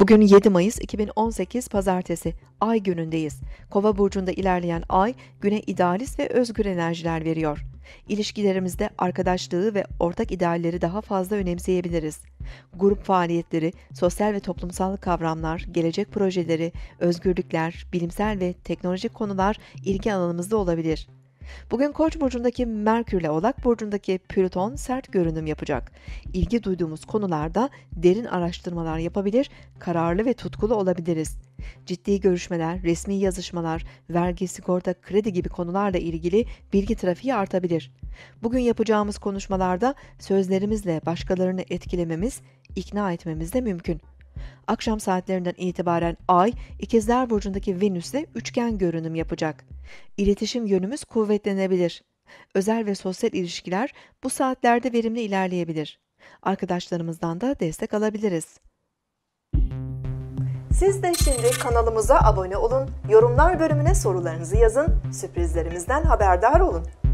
Bugün 7 Mayıs 2018 Pazartesi, Ay günündeyiz. Kova burcunda ilerleyen Ay, güne idealist ve özgür enerjiler veriyor. İlişkilerimizde arkadaşlığı ve ortak idealleri daha fazla önemseyebiliriz. Grup faaliyetleri, sosyal ve toplumsal kavramlar, gelecek projeleri, özgürlükler, bilimsel ve teknolojik konular ilgi alanımızda olabilir. Bugün Koç burcundaki Merkürle Oğlak burcundaki Plüton sert görünüm yapacak. İlgi duyduğumuz konularda derin araştırmalar yapabilir, kararlı ve tutkulu olabiliriz. Ciddi görüşmeler, resmi yazışmalar, vergi, sigorta, kredi gibi konularla ilgili bilgi trafiği artabilir. Bugün yapacağımız konuşmalarda sözlerimizle başkalarını etkilememiz, ikna etmemiz de mümkün akşam saatlerinden itibaren Ay, İkizler Burcu'ndaki Venüs'le üçgen görünüm yapacak. İletişim yönümüz kuvvetlenebilir. Özel ve sosyal ilişkiler bu saatlerde verimli ilerleyebilir. Arkadaşlarımızdan da destek alabiliriz. Siz de şimdi kanalımıza abone olun, yorumlar bölümüne sorularınızı yazın, sürprizlerimizden haberdar olun.